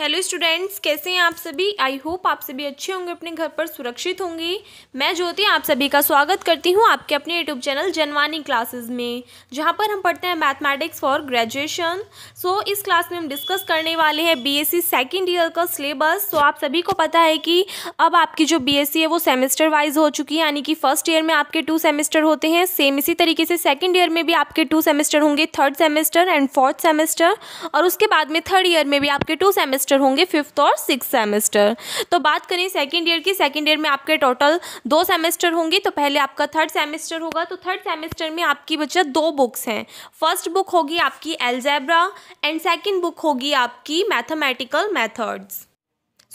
hello students कैसे हैं आप सभी आई होप आप सभी अच्छे होंगे अपने घर पर सुरक्षित होंगे मैं ज्योति आप सभी का स्वागत करती हूं आपके अपने यूट्यूब चैनल जनवानी क्लासेस में जहां पर हम पढ़ते हैं मैथमेटिक्स फॉर ग्रेजुएशन सो इस क्लास में हम डिस्कस करने वाले हैं बीएससी सेकेंड ईयर का सिलेबस सो आप सभी को पता है कि अब आपकी जो बी है वो सेमेस्टर वाइज हो चुकी है यानी कि फर्स्ट ईयर में आपके टू सेमेस्टर होते हैं सेम इसी तरीके से सेकेंड ईयर में भी आपके टू सेमेस्टर होंगे third semester and fourth semester और उसके बाद में थर्ड ईयर में भी आपके टू सेमेस्टर सेमेस्टर होंगे फिफ्थ और सिक्स सेमेस्टर तो बात करें सेकेंड ईयर की सेकेंड ईयर में आपके टोटल दो सेमेस्टर होंगे तो पहले आपका थर्ड सेमेस्टर होगा तो थर्ड सेमेस्टर में आपकी बच्चा दो बुक्स हैं फर्स्ट बुक होगी आपकी एल्जेब्रा एंड सेकेंड बुक होगी आपकी मैथमेटिकल मैथड्स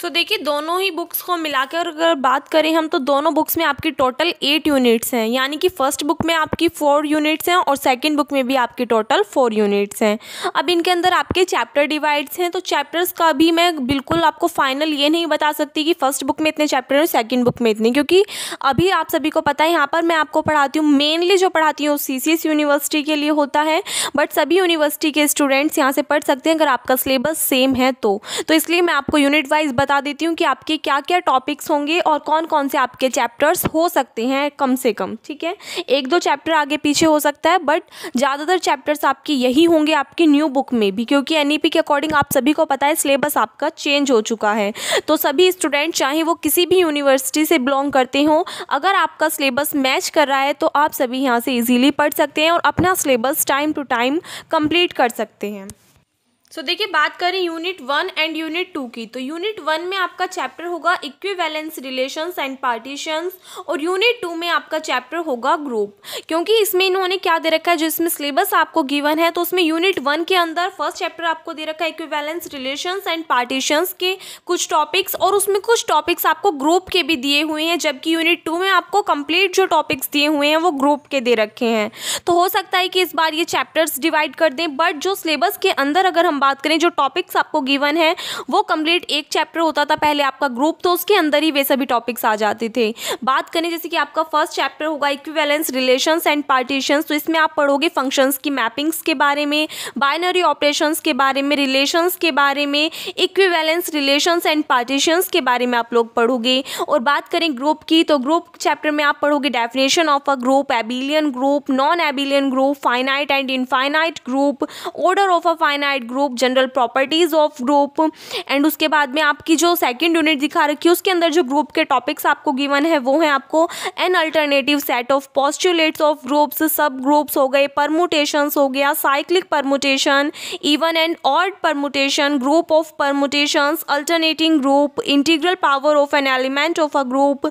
सो so, देखिए दोनों ही बुक्स को मिलाकर अगर बात करें हम तो दोनों बुक्स में आपकी टोटल एट यूनिट्स हैं यानी कि फर्स्ट बुक में आपकी फोर यूनिट्स हैं और सेकंड बुक में भी आपकी टोटल फोर यूनिट्स हैं अब इनके अंदर आपके चैप्टर डिवाइड्स हैं तो चैप्टर्स का भी मैं बिल्कुल आपको फाइनल ये नहीं बता सकती कि फर्स्ट बुक में इतने चैप्टर हैं सेकेंड बुक में इतने क्योंकि अभी आप सभी को पता है यहाँ पर मैं आपको पढ़ाती हूँ मेनली जो पढ़ाती हूँ सी सी एस यूनिवर्सिटी के लिए होता है बट सभी यूनिवर्सिटी के स्टूडेंट्स यहाँ से पढ़ सकते हैं अगर आपका सिलेबस सेम है तो, तो इसलिए मैं आपको यूनिट वाइज बता बता देती हूँ कि आपके क्या क्या टॉपिक्स होंगे और कौन कौन से आपके चैप्टर्स हो सकते हैं कम से कम ठीक है एक दो चैप्टर आगे पीछे हो सकता है बट ज़्यादातर चैप्टर्स आपके यही होंगे आपकी न्यू बुक में भी क्योंकि एन e के अकॉर्डिंग आप सभी को पता है सिलेबस आपका चेंज हो चुका है तो सभी स्टूडेंट चाहे वो किसी भी यूनिवर्सिटी से बिलोंग करते हों अगर आपका सिलेबस मैच कर रहा है तो आप सभी यहाँ से ईजिली पढ़ सकते हैं और अपना syllabus time to time complete कर सकते हैं सो so, देखिए बात करें unit one and unit two की तो यूनिट वन में आपका चैप्टर होगा इक्विवेलेंस रिलेशंस एंड पार्टीशंस और यूनिट टू में आपका चैप्टर होगा ग्रुप क्योंकि इसमें इन्होंने क्या दे रखा है जिसमें सिलेबस आपको गिवन है तो उसमें यूनिट वन के अंदर फर्स्ट चैप्टर आपको दे रखा है इक्विवेलेंस रिलेशंस एंड पार्टीशंस के कुछ टॉपिक्स और उसमें कुछ टॉपिक्स आपको ग्रुप के भी दिए हुए हैं जबकि यूनिट टू में आपको कंप्लीट जो टॉपिक्स दिए हुए हैं वो ग्रुप के दे रखे हैं तो हो सकता है कि इस बार ये चैप्टर्स डिवाइड कर दें बट जो सिलेबस के अंदर अगर हम बात करें जो टॉपिक्स आपको गिवन है वो कंप्लीट एक चैप्टर होता था पहले आपका ग्रुप तो उसके अंदर ही वे सभी टॉपिक्स आ जाते थे बात करें जैसे कि आपका फर्स्ट चैप्टर होगा इक्विवेलेंस रिलेशंस एंड पार्टीशंस तो इसमें आप पढ़ोगे फंक्शंस की मैपिंग्स के बारे में बाइनरी ऑपरेशंस के बारे में रिलेशंस के बारे में इक्विवेलेंस रिलेशंस एंड पार्टीशंस के बारे में आप लोग पढ़ोगे और बात करें ग्रुप की तो ग्रुप चैप्टर में आप पढ़ोगे definition of a group abelian group non abelian group finite and infinite group order of a finite group group general properties of group and उसके बाद में आपकी जो सेकेंड यूनिट दिखा रखी है उसके अंदर जो ग्रुप के टॉपिक्स आपको गिवन है वो है आपको an alternative set of postulates of groups subgroups हो गए परमुटेशंस हो गया cyclic permutation even and odd permutation group of permutations alternating group integral power of an element of a group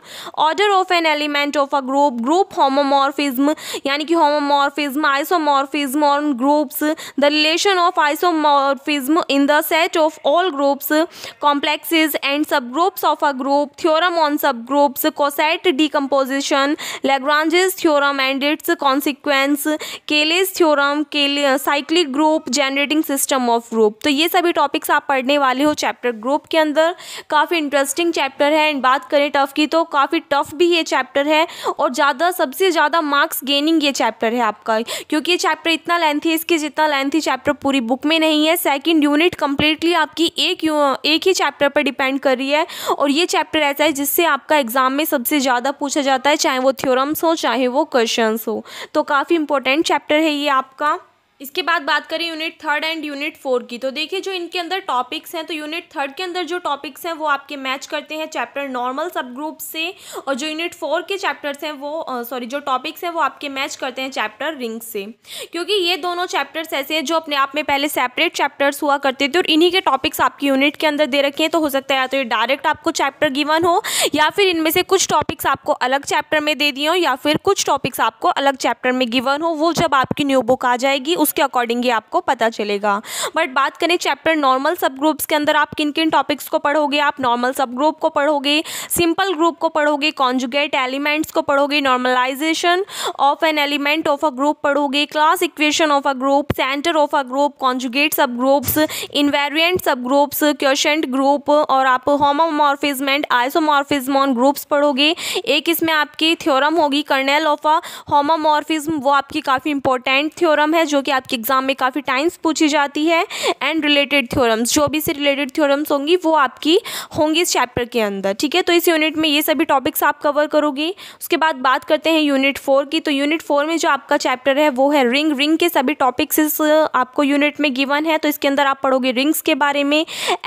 order of an element of a group group homomorphism यानी कि homomorphism isomorphism on groups the relation of isomor isomorphism in the set of all groups complexes and subgroups of a group theorem on subgroups cosette decomposition lagrange's theorem and its consequence Cayley's theorem Cayley cyclic group generating system of group तो ये सभी topics आप पढ़ने वाले हो chapter group के अंदर काफ़ी इंटरेस्टिंग चैप्टर है एंड बात करें टफ की तो काफ़ी टफ भी ये चैप्टर है और ज़्यादा सबसे ज़्यादा मार्क्स गेनिंग ये चैप्टर है आपका क्योंकि ये चैप्टर इतना लेंथी है इसके जितना लेंथी चैप्टर पूरी बुक में नहीं है सेकंड यूनिट कंप्लीटली आपकी एक एक ही चैप्टर पर डिपेंड कर रही है और ये चैप्टर ऐसा है जिससे आपका एग्ज़ाम में सबसे ज़्यादा पूछा जाता है चाहे वो थ्योरम्स हो चाहे वो क्वेश्चंस हो तो काफ़ी इंपॉर्टेंट चैप्टर है ये आपका इसके बाद बात करें unit third and unit four की तो देखिए जो इनके अंदर टॉपिक्स हैं तो यूनिट थर्ड के अंदर जो टॉपिक्स हैं वो आपके मैच करते हैं चैप्टर नॉर्मल सब ग्रुप से और जो यूनिट फोर के चैप्टर्स हैं वो सॉरी जो टॉपिक्स हैं वो आपके मैच करते हैं चैप्टर रिंग से क्योंकि ये दोनों चैप्टर्स ऐसे हैं जो अपने आप में पहले सेपरेट चैप्टर्स हुआ करते थे और इन्हीं के टॉपिक्स आपकी यूनिट के अंदर दे रखे हैं तो हो सकता है या तो ये डायरेक्ट आपको चैप्टर गिवन हो या फिर इनमें से कुछ टॉपिक्स आपको अलग चैप्टर में दे दिए हो या फिर कुछ टॉपिक्स आपको अलग चैप्टर में गिवन हो वो जब आपकी न्यू बुक आ जाएगी उस उसके अकॉर्डिंग ही आपको पता चलेगा बट बात करें चैप्टर नॉर्मल सब ग्रुप्स के अंदर आप किन किन टॉपिक्स को पढ़ोगे आप नॉर्मल सब ग्रुप को पढ़ोगे सिंपल ग्रुप को पढ़ोगे कॉन्जुगेट एलिमेंट्स को पढ़ोगे normalization of an element of a group पढ़ोगे class equation of a group centre of a group conjugate subgroups invariant subgroups quotient group और आप homomorphism and isomorphism on groups पढ़ोगे एक इसमें आपकी theorem होगी कर्नेल ऑफ अ होमोमॉर्फिज्म वो आपकी काफ़ी इंपॉर्टेंट थ्योरम है जो कि आपके एग्ज़ाम में काफ़ी टाइम्स पूछी जाती है एंड रिलेटेड थ्योरम्स जो भी से रिलेटेड थ्योरम्स होंगी वो आपकी होंगी इस चैप्टर के अंदर ठीक है तो इस यूनिट में ये सभी टॉपिक्स आप कवर करोगी उसके बाद बात करते हैं यूनिट फोर की तो यूनिट फोर में जो आपका चैप्टर है वो है रिंग रिंग के सभी टॉपिक्स आपको यूनिट में गिवन है तो इसके अंदर आप पढ़ोगे रिंग्स के बारे में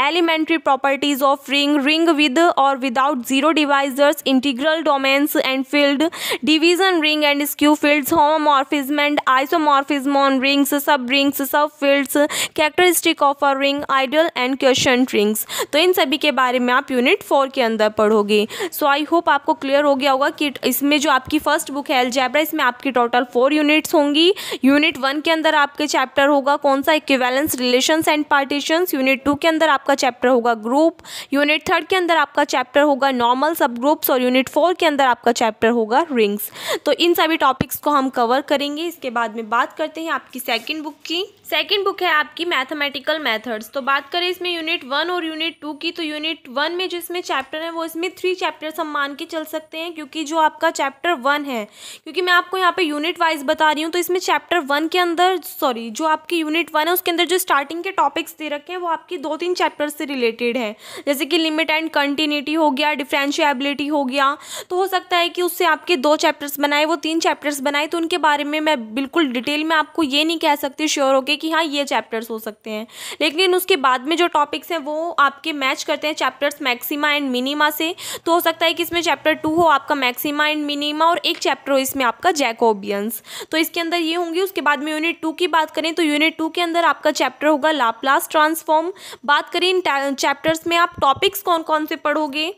elementary properties of ring ring with और without zero divisors integral domains and field division ring and skew fields homomorphism and isomorphism on ring rings subrings subfields characteristic of a ring ideal and quotient rings तो इन सभी के बारे में आप unit four के अंदर पढ़ोगे सो आई होप आपको क्लियर हो गया होगा कि इसमें जो आपकी फर्स्ट बुक है एलजेब्रा इसमें आपकी टोटल फोर यूनिट्स होंगी यूनिट वन के अंदर आपके चैप्टर होगा कौन सा equivalence relations and partitions unit two के अंदर आपका चैप्टर होगा ग्रुप यूनिट थर्ड के अंदर आपका चैप्टर होगा नॉर्मल सब ग्रुप्स और यूनिट फोर के अंदर आपका चैप्टर होगा रिंग्स तो इन सभी टॉपिक्स को हम कवर करेंगे इसके बाद में बात करते हैं आपकी सेकंड बुक की सेकंड बुक है आपकी मैथमेटिकल मेथड्स तो बात करें इसमें यूनिट वन और यूनिट टू की तो यूनिट वन में जिसमें चैप्टर है वो इसमें थ्री चैप्टर्स हम मान के चल सकते हैं क्योंकि जो आपका चैप्टर वन है क्योंकि मैं आपको यहाँ पे यूनिट वाइज बता रही हूँ तो इसमें चैप्टर वन के अंदर सॉरी जो आपकी यूनिट वन है उसके अंदर जो स्टार्टिंग के टॉपिक्स दे रखे हैं वो आपकी दो तीन चैप्टर से रिलेटेड है जैसे कि लिमिट एंड कंटिन्यूटी हो गया डिफ्रेंशियबिलिटी हो गया तो हो सकता है कि उससे आपके दो चैप्टर्स बनाए वो तीन चैप्टर्स बनाए तो उनके बारे में मैं बिल्कुल डिटेल में आपको ये नहीं कह सकते श्योर होके कि हाँ ये चैप्टर्स हो सकते हैं लेकिन उसके बाद में जो टॉपिक्स हैं वो आपके मैच करते हैं चैप्टर्स मैक्सिमा एंड मिनिमा से तो हो सकता है कि इसमें चैप्टर टू हो आपका मैक्सिमा एंड मिनिमा और एक चैप्टर हो इसमें आपका जैकोबियंस तो इसके अंदर ये होंगी उसके बाद में यूनिट टू की बात करें तो यूनिट टू के अंदर आपका चैप्टर होगा लाप्लास ट्रांसफॉर्म बात करें इन चैप्टर्स में आप टॉपिक्स कौन कौन से पढ़ोगे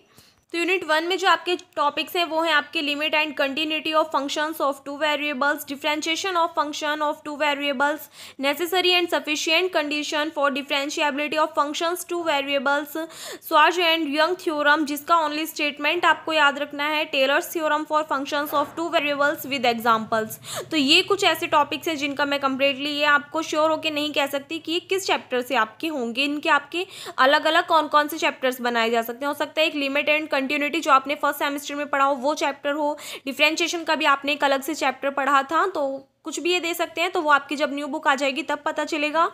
तो यूनिट वन में जो आपके टॉपिक्स हैं वो हैं आपके limit and continuity of functions of two variables differentiation of function of two variables necessary and sufficient condition for differentiability of functions two variables स्वाज एंड यंग थ्योरम जिसका ओनली स्टेटमेंट आपको याद रखना है Taylor's theorem for functions of two variables with examples तो ये कुछ ऐसे टॉपिक्स हैं जिनका मैं कंप्लीटली ये आपको श्योर होकर नहीं कह सकती कि ये किस चैप्टर से आपके होंगे इनके आपके अलग अलग कौन कौन से चैप्टर्स बनाए जा सकते हैं हो सकता है एक लिमिट एंड कंटिन्यूटी जो आपने फर्स्ट सेमेस्टर में पढ़ा हो वो चैप्टर हो डिफ्रेंशिएशन का भी आपने एक अलग से चैप्टर पढ़ा था तो कुछ भी ये दे सकते हैं तो वो आपकी जब न्यू बुक आ जाएगी तब पता चलेगा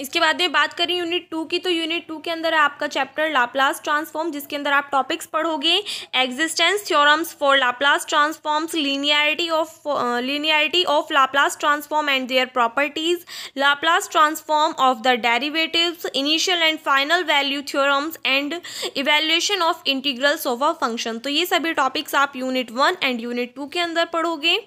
इसके बाद में बात करें यूनिट टू की तो यूनिट टू के अंदर आपका चैप्टर लाप्लास ट्रांसफॉर्म जिसके अंदर आप टॉपिक्स पढ़ोगे existence theorems for Laplace transforms linearity of linearity of Laplace transform and their properties Laplace transform of the derivatives initial and final value theorems and evaluation of integrals of a function तो ये सभी topics आप unit one and unit two के अंदर पढ़ोगे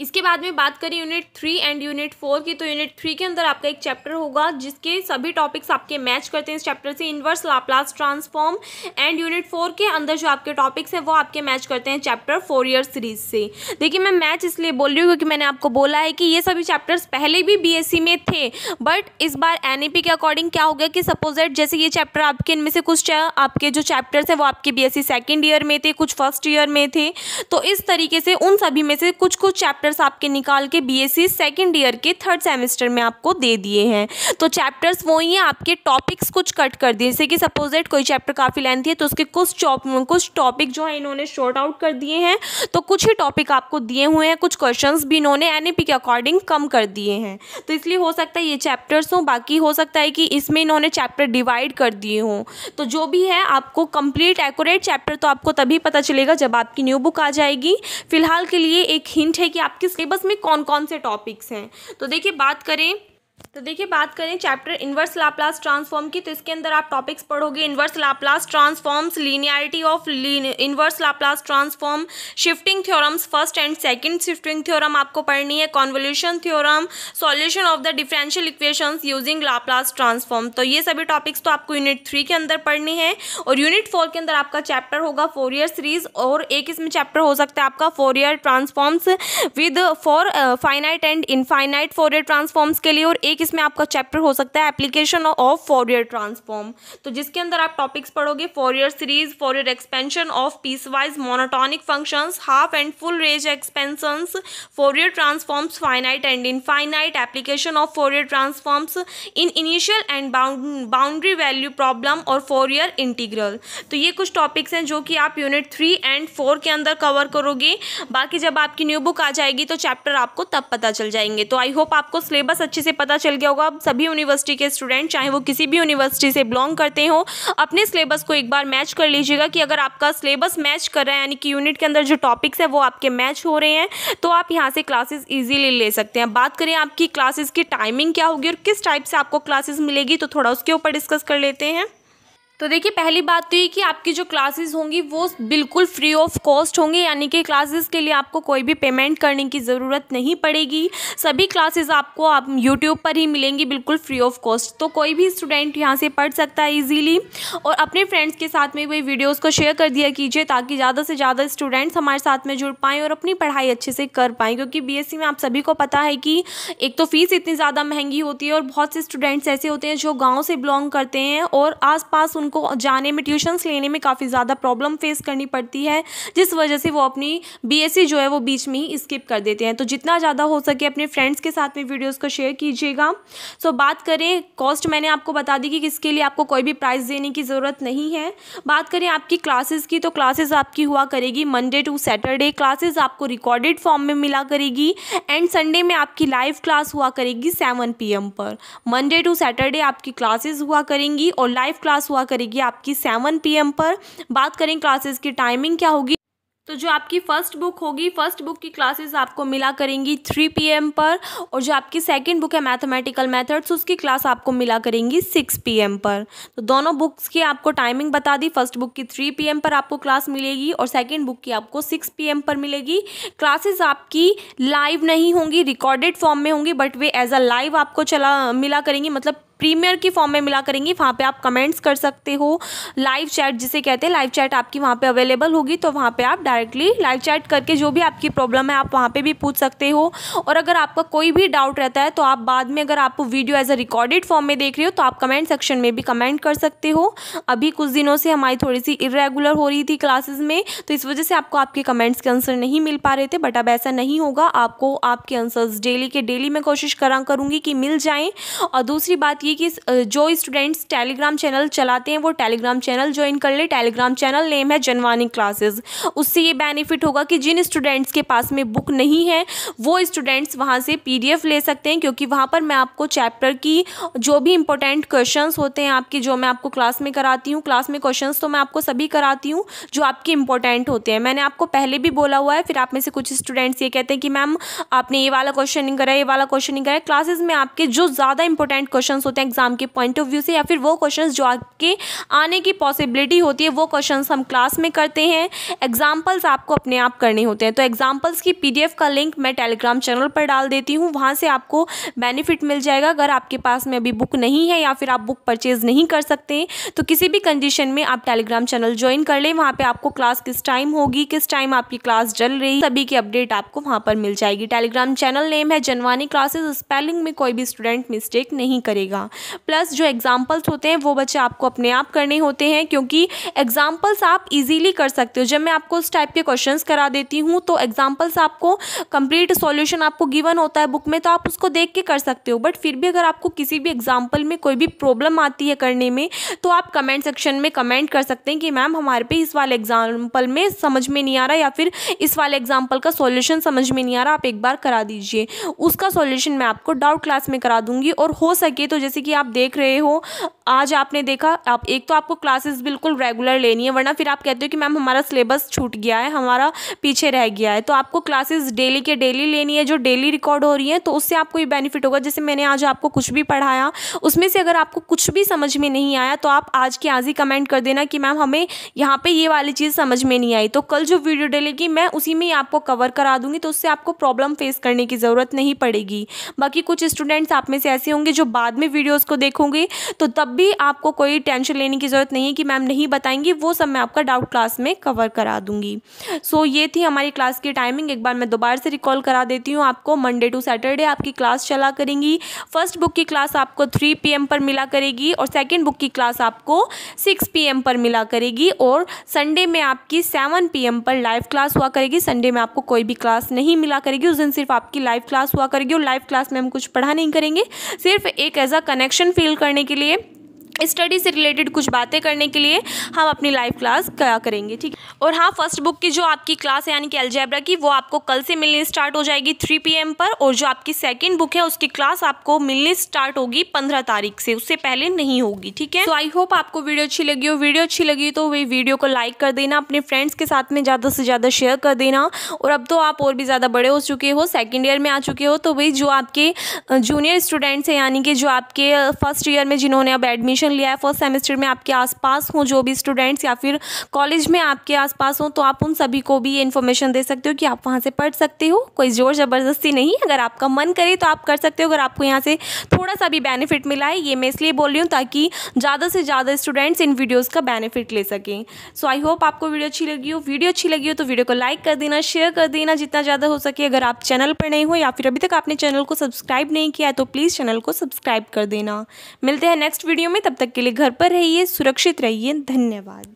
इसके बाद में बात करें unit three and unit four की तो यूनिट थ्री के अंदर आपका एक चैप्टर होगा जिसके सभी टॉपिक्स आपके मैच करते हैं इस चैप्टर से inverse Laplace transform and unit four के अंदर जो आपके टॉपिक्स हैं वो आपके मैच करते हैं चैप्टर फोर ईयर सीरीज से देखिए मैं मैच इसलिए बोल रही हूँ क्योंकि मैंने आपको बोला है कि ये सभी चैप्टर्स पहले भी बी e में थे बट इस बार एन के अकॉर्डिंग क्या हो गया कि सपोजेट जैसे ये चैप्टर आपके इनमें से कुछ आपके जो चैप्टर्स हैं वो आपके बी एस सेकेंड ईयर में थे कुछ फर्स्ट ईयर में थे तो इस तरीके से उन सभी में से कुछ कुछ चैप्टर चैप्टर्स आपके निकाल के बीएससी सेकंड ईयर के थर्ड सेमेस्टर में आपको दे दिए हैं तो चैप्टर्स वही हैं आपके टॉपिक्स कुछ कट कर दिए जैसे कि सपोज दैट कोई चैप्टर काफ़ी लेंथ है तो उसके कुछ कुछ टॉपिक जो है इन्होंने शॉर्ट आउट कर दिए हैं तो कुछ ही टॉपिक आपको दिए हुए हैं कुछ क्वेश्चन भी इन्होंने एन के अकॉर्डिंग कम कर दिए हैं तो इसलिए हो सकता है ये चैप्टर्स हों बाकी हो सकता है कि इसमें इन्होंने चैप्टर डिवाइड कर दिए हों तो जो भी है आपको कंप्लीट एकोरेट चैप्टर तो आपको तभी पता चलेगा जब आपकी न्यू बुक आ जाएगी फिलहाल के लिए एक हिंट है कि आप आपके सिलेबस में कौन कौन से टॉपिक्स हैं तो देखिए बात करें तो देखिए बात करें चैप्टर इन्वर्स लाप्लास ट्रांसफॉर्म की तो इसके अंदर आप टॉपिक्स पढ़ोगे inverse Laplace transforms linearity of inverse Laplace transform shifting theorems first and second shifting theorem आपको पढ़नी है convolution theorem solution of the differential equations using Laplace transform तो ये सभी टॉपिक्स तो आपको यूनिट थ्री के अंदर पढ़नी है और यूनिट फोर के अंदर आपका चैप्टर होगा फोर ईयर सीरीज और एक इसमें चैप्टर हो सकता है आपका Fourier transforms with for finite and infinite Fourier transforms के लिए और एक किसमें आपका चैप्टर हो सकता है एप्लीकेशन ऑफ ईयर ट्रांसफॉर्म तो जिसके अंदर आप टॉपिक्स पढ़ोगे Fourier series Fourier expansion of piecewise monotonic functions half and full range expansions Fourier transforms finite and infinite application of Fourier transforms in initial and boundary value problem और Fourier integral तो ये कुछ topics हैं जो कि आप unit three and four के अंदर कवर करोगे बाकी जब आपकी न्यू बुक आ जाएगी तो चैप्टर आपको तब पता चल जाएंगे तो आई होप आपको सिलेबस अच्छे से पता चल चल गया होगा अब सभी यूनिवर्सिटी के स्टूडेंट चाहे वो किसी भी यूनिवर्सिटी से बिलोंग करते हो अपने सिलेबस को एक बार मैच कर लीजिएगा कि अगर आपका सिलेबस मैच कर रहा है यानी कि यूनिट के अंदर जो टॉपिक्स है वो आपके मैच हो रहे हैं तो आप यहाँ से क्लासेस ईजिली ले सकते हैं बात करें आपकी क्लासेस की टाइमिंग क्या होगी और किस टाइप से आपको क्लासेस मिलेगी तो थोड़ा उसके ऊपर डिस्कस कर लेते हैं तो देखिए पहली बात तो ये कि आपकी जो क्लासेस होंगी वो बिल्कुल फ्री ऑफ कॉस्ट होंगी यानी कि क्लासेस के लिए आपको कोई भी पेमेंट करने की ज़रूरत नहीं पड़ेगी सभी क्लासेस आपको आप यूट्यूब पर ही मिलेंगी बिल्कुल फ्री ऑफ कॉस्ट तो कोई भी स्टूडेंट यहाँ से पढ़ सकता है ईजीली और अपने फ्रेंड्स के साथ में वही वीडियोज़ को शेयर कर दिया कीजिए ताकि ज़्यादा से ज़्यादा स्टूडेंट्स हमारे साथ में जुड़ पाएँ और अपनी पढ़ाई अच्छे से कर पाएँ क्योंकि बी में आप सभी को पता है कि एक तो फ़ीस इतनी ज़्यादा महंगी होती है और बहुत से स्टूडेंट्स ऐसे होते हैं जो गाँव से बिलोंग करते हैं और आस उन उनको जाने में ट्यूशन्स लेने में काफ़ी ज़्यादा प्रॉब्लम फेस करनी पड़ती है जिस वजह से वो अपनी बी जो है वो बीच में ही स्किप कर देते हैं तो जितना ज़्यादा हो सके अपने फ्रेंड्स के साथ में वीडियोज़ को शेयर कीजिएगा सो बात करें कॉस्ट मैंने आपको बता दी कि किसके लिए आपको कोई भी प्राइस देने की ज़रूरत नहीं है बात करें आपकी क्लासेस की तो क्लासेस आपकी हुआ करेगी मंडे टू सैटरडे क्लासेस आपको रिकॉर्डेड फॉर्म में मिला करेगी एंड संडे में आपकी लाइव क्लास हुआ करेगी सेवन पी पर मंडे टू सैटरडे आपकी क्लासेज हुआ करेंगी और लाइव क्लास हुआ करेगी करेगी आपकी सेवन पी पर बात करें क्लासेस की टाइमिंग क्या होगी तो जो आपकी फ़र्स्ट बुक होगी फ़र्स्ट बुक की क्लासेस आपको मिला करेंगी 3 पीएम पर और जो आपकी सेकंड बुक है मैथमेटिकल मेथड्स उसकी क्लास आपको मिला करेंगी 6 पीएम पर तो दोनों बुक्स की आपको टाइमिंग बता दी फ़र्स्ट बुक की 3 पीएम पर आपको क्लास मिलेगी और सेकंड बुक की आपको 6 पीएम पर मिलेगी क्लासेस आपकी लाइव नहीं होंगी रिकॉर्डेड फॉर्म में होंगी बट वे एज अ लाइव आपको चला मिला करेंगी मतलब प्रीमियर की फॉर्म में मिला करेंगी वहाँ पर आप कमेंट्स कर सकते हो लाइव चैट जिसे कहते हैं लाइव चैट आपकी वहाँ पर अवेलेबल होगी तो वहाँ पर आप डायरेक्टली लाइव चैट करके जो भी आपकी प्रॉब्लम है आप वहाँ पर भी पूछ सकते हो और अगर आपका कोई भी डाउट रहता है तो आप बाद में अगर आप video as a recorded form में देख रहे हो तो आप कमेंट सेक्शन में भी कमेंट कर सकते हो अभी कुछ दिनों से हमारी थोड़ी सी इरेगुलर हो रही थी क्लासेज में तो इस वजह से आपको आपके कमेंट्स के आंसर नहीं मिल पा रहे थे बट अब ऐसा नहीं होगा आपको आपके आंसर्स डेली के डेली मैं कोशिश करा करूँगी कि मिल जाएँ और दूसरी बात ये चाहिए कि जो स्टूडेंट्स टेलीग्राम चैनल चलाते हैं वो टेलीग्राम चैनल ज्वाइन कर ले टेलीग्राम चैनल नेम है जनवानी क्लासेस उससे ये बेनिफिट होगा कि जिन स्टूडेंट्स के पास में बुक नहीं है वो स्टूडेंट्स वहाँ से पी ले सकते हैं क्योंकि वहाँ पर मैं आपको चैप्टर की जो भी इंपॉर्टेंट क्वेश्चन होते हैं आपके जो मैं आपको क्लास में कराती हूँ क्लास में क्वेश्चन तो मैं आपको सभी कराती हूँ जो आपके इंपॉर्टेंट होते हैं मैंने आपको पहले भी बोला हुआ है फिर आप में से कुछ स्टूडेंट्स ये कहते हैं कि मैम आपने ये वाला क्वेश्चन नहीं करा ये वाला क्वेश्चन नहीं करा क्लासेस में आपके जो ज़्यादा इंपॉर्टेंट क्वेश्चन होते हैं हैं एग्ज़ाम के पॉइंट ऑफ व्यू से या फिर वो क्वेश्चन जो आपके आने की पॉसिबिलिटी होती है वो क्वेश्चन हम क्लास में करते हैं एग्जाम्पल्स आपको अपने आप करने होते हैं तो एग्जाम्पल्स की पी का लिंक मैं टेलीग्राम चैनल पर डाल देती हूँ वहाँ से आपको बेनिफिट मिल जाएगा अगर आपके पास में अभी बुक नहीं है या फिर आप बुक परचेज़ नहीं कर सकते तो किसी भी कंडीशन में आप टेलीग्राम चैनल ज्वाइन कर लें वहाँ पर आपको क्लास किस टाइम होगी किस टाइम आपकी क्लास चल रही सभी की अपडेट आपको वहाँ पर मिल जाएगी टेलीग्राम चैनल नेम है जनवानी क्लासेस स्पेलिंग में कोई भी स्टूडेंट मिस्टेक नहीं करेगा प्लस जो एग्ज़ाम्पल्स होते हैं वो बच्चे आपको अपने आप करने होते हैं क्योंकि एग्ज़ाम्पल्स आप इजीली कर सकते हो जब मैं आपको उस टाइप के क्वेश्चन करा देती हूँ तो एग्ज़ाम्पल्स आपको कंप्लीट सॉल्यूशन आपको गिवन होता है बुक में तो आप उसको देख के कर सकते हो बट फिर भी अगर आपको किसी भी एग्ज़ाम्पल में कोई भी प्रॉब्लम आती है करने में तो आप कमेंट सेक्शन में कमेंट कर सकते हैं कि मैम हमारे पे इस वाले एग्ज़ाम्पल में समझ में नहीं आ रहा या फिर इस वाले एग्ज़ाम्पल का सॉल्यूशन समझ में नहीं आ रहा आप एक बार करा दीजिए उसका सॉल्यूशन मैं आपको डाउट क्लास में करा दूंगी और हो सके तो जैसे जैसे कि आप देख रहे हो आज आपने देखा आप एक तो आपको क्लासेस बिल्कुल रेगुलर लेनी है वरना फिर आप कहते हो कि मैम हमारा सिलेबस छूट गया है हमारा पीछे रह गया है तो आपको क्लासेस डेली के डेली लेनी है जो डेली रिकॉर्ड हो रही है तो उससे आपको ये बेनिफिट होगा जैसे मैंने आज आपको कुछ भी पढ़ाया उसमें से अगर आपको कुछ भी समझ में नहीं आया तो आप आज के आज ही कमेंट कर देना कि मैम हमें यहाँ पर ये वाली चीज़ समझ में नहीं आई तो कल जो वीडियो डलेगी मैं उसी में ही आपको कवर करा दूँगी तो उससे आपको प्रॉब्लम फेस करने की ज़रूरत नहीं पड़ेगी बाकी कुछ स्टूडेंट्स आप में से ऐसे होंगे जो बाद में वीडियो वीडियोज़ को देखूंगी तो तब भी आपको कोई टेंशन लेने की ज़रूरत नहीं है कि मैम नहीं बताएंगी वो सब मैं आपका डाउट क्लास में कवर करा दूंगी सो so, ये थी हमारी क्लास की टाइमिंग एक बार मैं दोबारा से रिकॉल करा देती हूँ आपको मंडे टू सैटरडे आपकी क्लास चला करेंगी फर्स्ट बुक की क्लास आपको थ्री पी पर मिला करेगी और सेकेंड बुक की क्लास आपको सिक्स पी पर मिला करेगी और संडे में आपकी सेवन पी पर लाइव क्लास हुआ करेगी संडे में आपको कोई भी क्लास नहीं मिला करेगी उस दिन सिर्फ आपकी लाइव क्लास हुआ करेगी और लाइव क्लास में हम कुछ पढ़ा नहीं करेंगे सिर्फ एक एज अ कनेक्शन फील करने के लिए स्टडी से रिलेटेड कुछ बातें करने के लिए हम अपनी लाइव क्लास क्या करेंगे ठीक और हाँ फर्स्ट बुक की जो आपकी क्लास है यानी कि एल्जेब्रा की वो आपको कल से मिलनी स्टार्ट हो जाएगी थ्री पीएम पर और जो आपकी सेकंड बुक है उसकी क्लास आपको मिलनी स्टार्ट होगी पंद्रह तारीख से उससे पहले नहीं होगी ठीक है तो आई होप आपको वीडियो अच्छी लगी हो वीडियो अच्छी लगी तो वही वीडियो को लाइक कर देना अपने फ्रेंड्स के साथ में ज़्यादा से ज़्यादा शेयर कर देना और अब तो आप और भी ज़्यादा बड़े हो चुके हो सेकेंड ईयर में आ चुके हो तो वही जो आपके जूनियर स्टूडेंट्स हैं यानी कि जो आपके फर्स्ट ईयर में जिन्होंने अब एडमिशन एडमिशन लिया है फर्स्ट सेमेस्टर में आपके आसपास हों जो भी स्टूडेंट्स या फिर कॉलेज में आपके आसपास हों तो आप उन सभी को भी ये इन्फॉर्मेशन दे सकते हो कि आप वहाँ से पढ़ सकते हो कोई ज़ोर ज़बरदस्ती नहीं अगर आपका मन करे तो आप कर सकते हो अगर आपको यहाँ से थोड़ा सा भी बेनिफिट मिला है ये मैं इसलिए बोल रही हूँ ताकि ज़्यादा से ज़्यादा स्टूडेंट्स इन वीडियोज़ का बेनिफिट ले सकें सो आई होप आपको वीडियो अच्छी लगी हो वीडियो अच्छी लगी हो तो वीडियो को लाइक कर देना शेयर कर देना जितना ज़्यादा हो सके अगर आप चैनल पर नहीं हो या फिर अभी तक आपने चैनल को सब्सक्राइब नहीं किया है तो प्लीज़ चैनल को सब्सक्राइब कर देना मिलते हैं नेक्स्ट वीडियो में तब तक के लिए घर पर रहिए सुरक्षित रहिए धन्यवाद